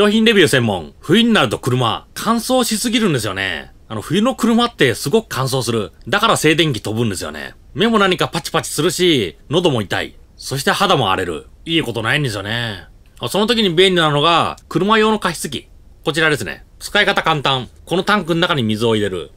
商品レビュー専門。冬になると車、乾燥しすぎるんですよね。あの、冬の車ってすごく乾燥する。だから静電気飛ぶんですよね。目も何かパチパチするし、喉も痛い。そして肌も荒れる。いいことないんですよね。その時に便利なのが、車用の加湿器。こちらですね。使い方簡単。このタンクの中に水を入れる。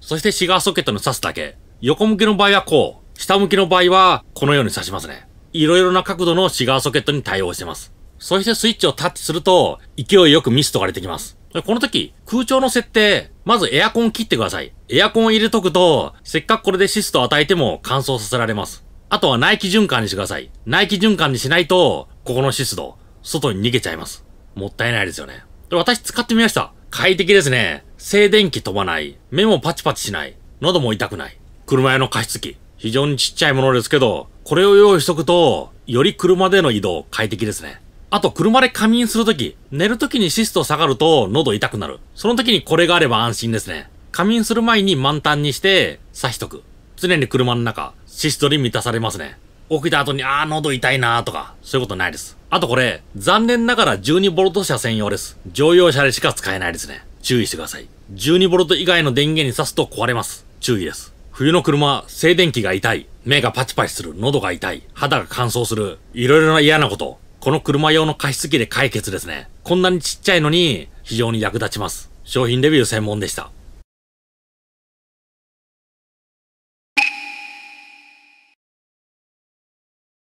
そしてシガーソケットに挿すだけ。横向きの場合はこう。下向きの場合は、このように刺しますね。いろいろな角度のシガーソケットに対応してます。そしてスイッチをタッチすると、勢いよくミストが出てきます。この時、空調の設定、まずエアコン切ってください。エアコン入れとくと、せっかくこれでシストを与えても乾燥させられます。あとは内気循環にしてください。内気循環にしないと、ここの湿度、外に逃げちゃいます。もったいないですよね。私使ってみました。快適ですね。静電気飛ばない。目もパチパチしない。喉も痛くない。車屋の加湿器。非常にちっちゃいものですけど、これを用意しとくと、より車での移動快適ですね。あと、車で仮眠するとき、寝るときにシスト下がると喉痛くなる。その時にこれがあれば安心ですね。仮眠する前に満タンにして、刺しとく。常に車の中、シストに満たされますね。起きた後に、あー喉痛いなーとか、そういうことないです。あとこれ、残念ながら 12V 車専用です。乗用車でしか使えないですね。注意してください。12V 以外の電源に挿すと壊れます。注意です。冬の車、静電気が痛い。目がパチパチする。喉が痛い。肌が乾燥する。いろいろな嫌なこと。この車用の加湿器で解決ですね。こんなにちっちゃいのに非常に役立ちます。商品レビュー専門でした。